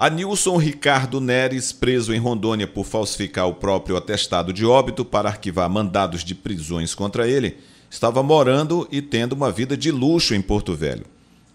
Anilson Ricardo Neres, preso em Rondônia por falsificar o próprio atestado de óbito para arquivar mandados de prisões contra ele, estava morando e tendo uma vida de luxo em Porto Velho.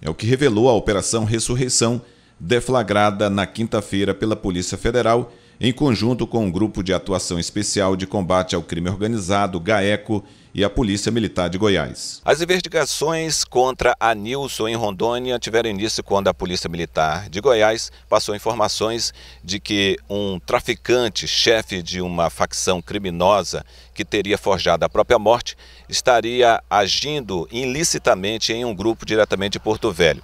É o que revelou a Operação Ressurreição, deflagrada na quinta-feira pela Polícia Federal em conjunto com o um Grupo de Atuação Especial de Combate ao Crime Organizado, GAECO, e a Polícia Militar de Goiás. As investigações contra a Nilson em Rondônia tiveram início quando a Polícia Militar de Goiás passou informações de que um traficante, chefe de uma facção criminosa que teria forjado a própria morte, estaria agindo ilicitamente em um grupo diretamente de Porto Velho.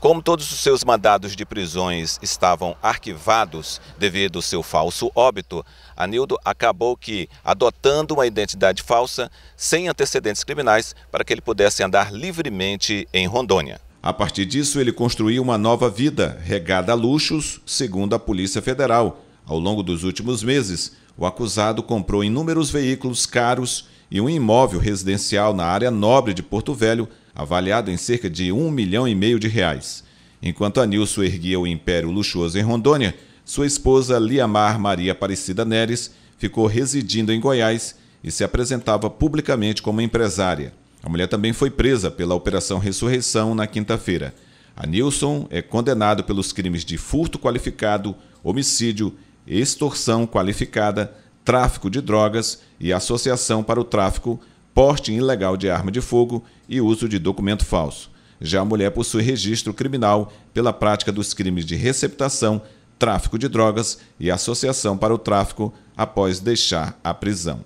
Como todos os seus mandados de prisões estavam arquivados devido ao seu falso óbito, Anildo acabou que adotando uma identidade falsa, sem antecedentes criminais, para que ele pudesse andar livremente em Rondônia. A partir disso, ele construiu uma nova vida, regada a luxos, segundo a Polícia Federal. Ao longo dos últimos meses, o acusado comprou inúmeros veículos caros e um imóvel residencial na área nobre de Porto Velho, avaliado em cerca de um milhão e meio de reais. Enquanto Anilson erguia o império luxuoso em Rondônia, sua esposa Liamar Maria Aparecida Neres ficou residindo em Goiás e se apresentava publicamente como empresária. A mulher também foi presa pela Operação Ressurreição na quinta-feira. Anilson é condenado pelos crimes de furto qualificado, homicídio, extorsão qualificada, tráfico de drogas e associação para o tráfico, porte ilegal de arma de fogo e uso de documento falso. Já a mulher possui registro criminal pela prática dos crimes de receptação, tráfico de drogas e associação para o tráfico após deixar a prisão.